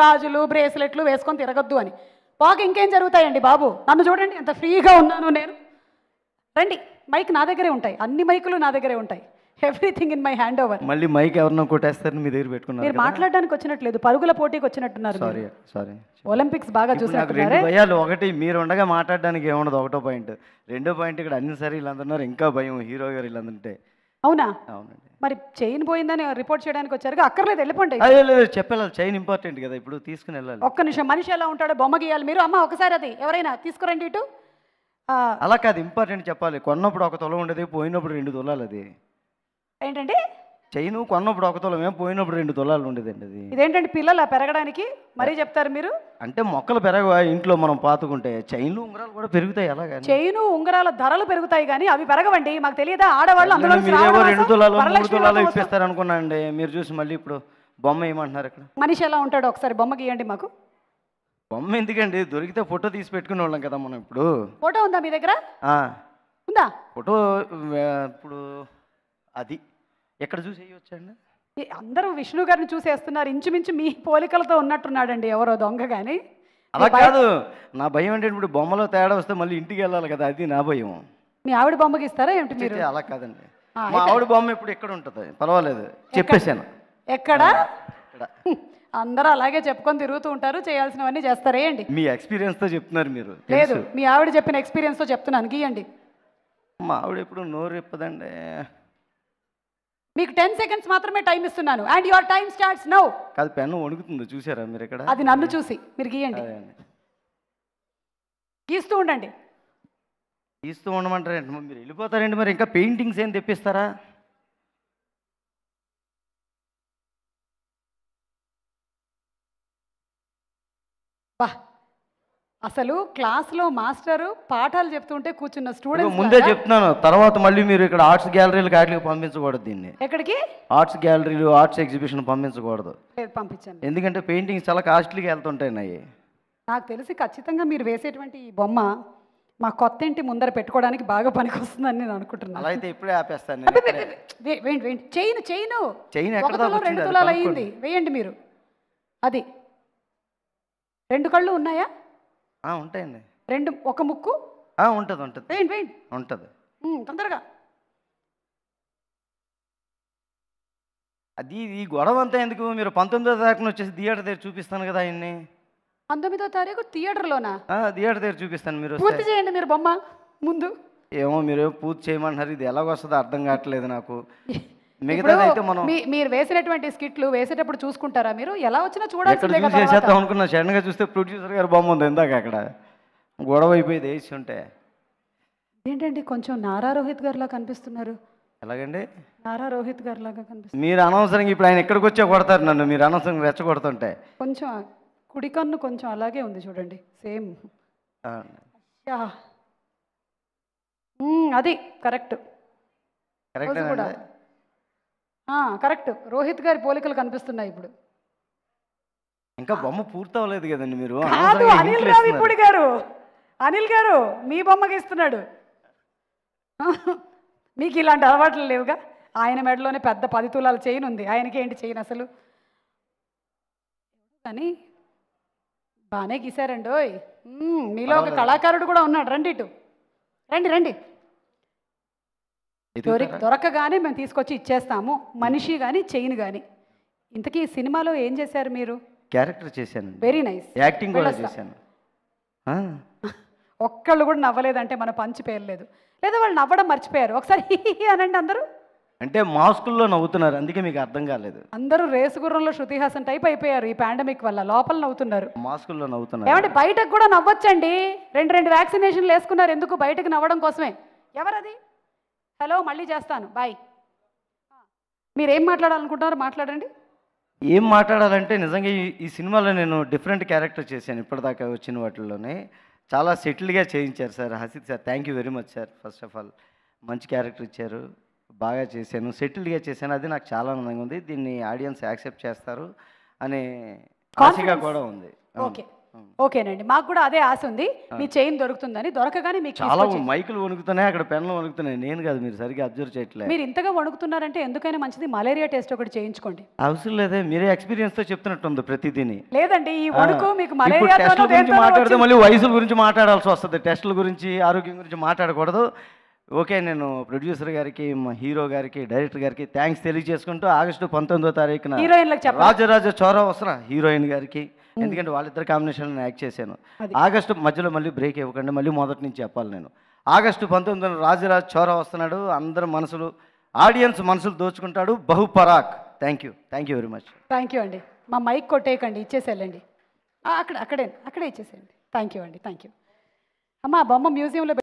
గాజులు బ్రేస్లెట్లు వేసుకొని తిరగద్దు అని పాక ఇంకేం జరుగుతాయండి బాబు నన్ను చూడండి ఎంత ఫ్రీగా ఉన్నాను నేను రండి మైక్ నా దగ్గరే ఉంటాయి అన్ని మైకులు నా దగ్గరే ఉంటాయి everything in my hand over మళ్ళీ మైక్ ఎవరినో కొట్టేస్తారని మీ దగ్గర పెట్టుకున్నారు మీరు మాట్లాడడానికి వచ్చినట్లేదు పరుగుల పోటీకి వచ్చినట్టున్నారు సారీ సారీ ఒలింపిక్స్ బాగా చూసారు భయాలు ఒకటి మీరు ఉండగా మాట్లాడడానికి ఏముండదు ఒకటో పాయింట్ రెండో పాయింట్ ఇక్కడ అన్ని సరే అంటున్నారు ఇంకా భయం హీరో గారు వీళ్ళందరంటే అవునా మరి చైన్ పోయిందని రిపోర్ట్ చేయడానికి వచ్చారు అక్కర్లేదు వెళ్ళిపోండి చెప్పాలి చైన్ ఇంపార్టెంట్ కదా ఇప్పుడు తీసుకుని వెళ్ళాలి ఒక్క నిమిషం మనిషి ఎలా ఉంటాడో బొమ్మ గీయాలి మీరు అమ్మ ఒకసారి అది ఎవరైనా తీసుకురండి ఇటు అలా కాదు ఇంపార్టెంట్ చెప్పాలి కొన్నప్పుడు ఒక తొల ఉండదు పోయినప్పుడు రెండు తొలాలు అది ఏంటంటే చైను కొన్నప్పుడు ఒక తులం ఏం పోయినప్పుడు రెండు తులాలు ఉండేదండి అది ఇదేంటంటే పిల్లలు పెరగడానికి మరీ చెప్తారు మీరు అంటే మొక్కలు పెరగవా ఇంట్లో మనం పాతుకుంటే చైన్లు ఉంగరాలు కూడా పెరుగుతాయి అలాగే చైను ఉంగరాల ధరలు పెరుగుతాయి కానీ అవి పెరగవండి మాకు తెలియదా ఆడవాళ్ళు రెండు తులాలు మూడు తులాలు ఇప్పిస్తారు అనుకున్నా అండి మీరు చూసి మళ్ళీ ఇప్పుడు బొమ్మ ఏమంటున్నారు ఇక్కడ మనిషి ఎలా ఉంటాడు ఒకసారి బొమ్మ గీయండి మాకు బొమ్మ ఎందుకండి దొరికితే ఫోటో తీసి పెట్టుకునే వాళ్ళం కదా మనం ఇప్పుడు ఫోటో ఉందా మీ దగ్గర ఉందా ఫోటో ఇప్పుడు అది ఎక్కడ చూసి వేయొచ్చండి అందరూ విష్ణు గారిని చూసేస్తున్నారు ఇంచుమించు మీ పోలికలతో ఉన్నట్టున్నాడండి ఎవరో దొంగ కానీ అలా కాదు నా భయం అంటే ఇప్పుడు బొమ్మలో తేడా వస్తే మళ్ళీ ఇంటికి వెళ్ళాలి కదా అది నా భయం మీ ఆవిడ బొమ్మకి ఇస్తారా ఏమిటి మీరు అలా కాదండి మా ఆవిడ బొమ్మ ఇప్పుడు ఎక్కడ ఉంటుంది పర్వాలేదు చెప్పేశాను ఎక్కడ అందరూ అలాగే చెప్పుకొని తిరుగుతూ ఉంటారు చేయాల్సినవన్నీ చేస్తారే అండి మీ ఎక్స్పీరియన్స్ తో చెప్తున్నారు మీరు లేదు మీ ఆవిడ చెప్పిన ఎక్స్పీరియన్స్ తో చెప్తున్నాను గీయండి మా ఆవిడ ఎప్పుడు నోరు ఇప్పదండి మీకు టెన్ సెకండ్స్ మాత్రమే టైం ఇస్తున్నాను and your time starts now కాదు పెన్ వణుకుతుంది చూసారా మీరు ఇక్కడ అది నన్ను చూసి మీరు గీయండి గీస్తూ ఉండండి గీస్తూ ఉండమంటారండి మీరు వెళ్ళిపోతారండి మరి ఇంకా పెయింటింగ్స్ ఏం తెప్పిస్తారా బా అసలు క్లాస్లో మాస్టర్ పాఠాలు చెప్తుంటే కూర్చున్న స్టూడెంట్ ముందే చెప్తున్నాను తర్వాత మళ్ళీ మీరు ఇక్కడ ఆర్ట్స్ గ్యాలరీలకు ఆటలకు పంపించకూడదు దీన్ని ఎక్కడికి ఆర్ట్స్ గ్యాలరీలు ఆర్ట్స్ ఎగ్జిబిషన్ పంపించకూడదు పంపించండి ఎందుకంటే పెయింటింగ్స్ చాలా కాస్ట్లీగా వెళ్తుంటాయి నాకు తెలిసి ఖచ్చితంగా మీరు వేసేటువంటి ఈ బొమ్మ మా కొత్త ఇంటి ముందర పెట్టుకోవడానికి బాగా పనికొస్తుందని నేను అనుకుంటున్నాను అలా అయితే ఇప్పుడే ఆపేస్తాను చైన్ చైన్ చైన్ రెండు తులాలు అయ్యింది వేయండి మీరు అది రెండు కళ్ళు ఉన్నాయా ఉంటాయండి రెండు ఒక ముక్కు ఉంటుంది ఉంటుంది వేయండి వేయండి ఉంటుంది తొందరగా అది ఈ గొడవ అంతా ఎందుకు మీరు పంతొమ్మిదో తారీఖున వచ్చేసి థియేటర్ దగ్గర చూపిస్తాను కదా ఆయన్ని పంతొమ్మిదో తారీఖు థియేటర్లోనా థియేటర్ దగ్గర చూపిస్తాను మీరు పూర్తి చేయండి మీరు బొమ్మ ముందు ఏమో మీరు పూర్తి చేయమంటున్నారు ఇది ఎలాగొస్తుంది అర్థం కావట్లేదు నాకు మనం మీరు వేసినటువంటి స్కిట్లు వేసేటప్పుడు చూసుకుంటారా మీరు ఎలా వచ్చినా చూడాలి అనుకున్నా చూస్తే ప్రొడ్యూసర్ గారు బాగుంది ఉంది ఇందాక అక్కడ గొడవ అయిపోయి వేసి ఉంటే ఏంటండి కొంచెం నారా రోహిత్ లాగా కనిపిస్తున్నారు ఎలాగండి నారా రోహిత్ గారు లాగా కనిపిస్తుంది మీరు అనవసరంగా ఇప్పుడు ఆయన ఎక్కడికి వచ్చే కొడతారు నన్ను మీరు అనవసరంగా రెచ్చగొడుతుంటే కొంచెం కుడి కన్ను కొంచెం అలాగే ఉంది చూడండి సేమ్ అది కరెక్ట్ కరెక్ట్ కరెక్ట్ రోహిత్ గారి పోలికలు కనిపిస్తున్నాయి ఇప్పుడు ఇంకా బొమ్మ పూర్తవలేదు కదండి మీరు కాదు అనిల్ రావిపూడి గారు అనిల్ గారు మీ బొమ్మకి ఇస్తున్నాడు మీకు ఇలాంటి అలవాట్లు లేవుగా ఆయన మెడలోనే పెద్ద పది తులాల చైన్ ఉంది ఆయనకి ఏంటి చైన్ అసలు కానీ బాగానే గీశారండి మీలో ఒక కళాకారుడు కూడా ఉన్నాడు రండి ఇటు రండి రండి దొరి దొరకగానే మేము తీసుకొచ్చి ఇచ్చేస్తాము మనిషి కానీ చైన్ కానీ ఇంతకీ ఈ సినిమాలో ఏం చేశారు మీరు క్యారెక్టర్ చేశాను వెరీ నైస్ యాక్టింగ్ కూడా చేశాను ఒక్కళ్ళు కూడా నవ్వలేదంటే మన పంచి పేర్లేదు లేదా వాళ్ళు నవ్వడం మర్చిపోయారు ఒకసారి అనండి అందరూ అంటే మాస్కుల్లో నవ్వుతున్నారు అందుకే మీకు అర్థం కాలేదు అందరూ రేసుగుర్రంలో శృతిహాసన్ టైప్ అయిపోయారు ఈ పాండమిక్ వల్ల లోపల నవ్వుతున్నారు మాస్కుల్లో నవ్వుతున్నారు ఏమంటే బయటకు కూడా నవ్వొచ్చండి రెండు రెండు వ్యాక్సినేషన్లు వేసుకున్నారు ఎందుకు బయటకు నవ్వడం కోసమే ఎవరది హలో మళ్ళీ చేస్తాను బాయ్ మీరు ఏం మాట్లాడాలనుకుంటున్నారు మాట్లాడండి ఏం మాట్లాడాలంటే నిజంగా ఈ సినిమాలో నేను డిఫరెంట్ క్యారెక్టర్ చేశాను ఇప్పటిదాకా వచ్చిన వాటిల్లోనే చాలా సెటిల్గా చేయించారు sir Hasith sir thank you very much sir first of all మంచి క్యారెక్టర్ ఇచ్చారు బాగా చేశాను సెటిల్గా చేశాను అది నాకు చాలా ఆనందంగా ఉంది దీన్ని ఆడియన్స్ యాక్సెప్ట్ చేస్తారు అనే ఆశగా కూడా ఉంది ఓకే ఓకేనండి మాకు కూడా అదే ఆశ ఉంది మీ చైన్ దొరుకుతుందని దొరకగానే మీకు చాలా మైకులు వణుకుతున్నాయి అక్కడ పెన్లు వణుకుతున్నాయి నేను కాదు మీరు సరిగ్గా అబ్జర్వ్ చేయట్లేదు మీరు ఇంతగా వణుకుతున్నారంటే ఎందుకైనా మంచిది మలేరియా టెస్ట్ ఒకటి చేయించుకోండి అవసరం లేదే మీరే ఎక్స్పీరియన్స్ తో చెప్తున్నట్టు ఉంది ప్రతిదీని లేదండి ఈ వణుకు మీకు మలేరియా గురించి మాట్లాడితే మళ్ళీ వయసుల గురించి మాట్లాడాల్సి వస్తుంది టెస్టుల గురించి ఆరోగ్యం గురించి మాట్లాడకూడదు ఓకే నేను ప్రొడ్యూసర్ గారికి మా హీరో గారికి డైరెక్టర్ గారికి థ్యాంక్స్ తెలియజేసుకుంటూ ఆగస్టు పంతొమ్మిదో తారీఖున రాజరాజ చోరా వస్తున్నా హీరోయిన్ గారికి ఎందుకంటే వాళ్ళిద్దరు కాంబినేషన్ యాక్ట్ చేశాను ఆగస్టు మధ్యలో మళ్ళీ బ్రేక్ ఇవ్వకండి మళ్ళీ మొదటి నుంచి చెప్పాలి నేను ఆగస్టు పంతొమ్మిది రాజరాజ్ చోర వస్తున్నాడు అందరు మనసులు ఆడియన్స్ మనసులు దోచుకుంటాడు బహుపరాక్ thank you thank you very much thank you అండి మా మైక్ కొట్టేయకండి ఇచ్చేసేయండి అక్కడ అక్కడే అక్కడే ఇచ్చేసేయండి థ్యాంక్ యూ అండి థ్యాంక్ యూ అమ్మా బొమ్మ మ్యూజియంలో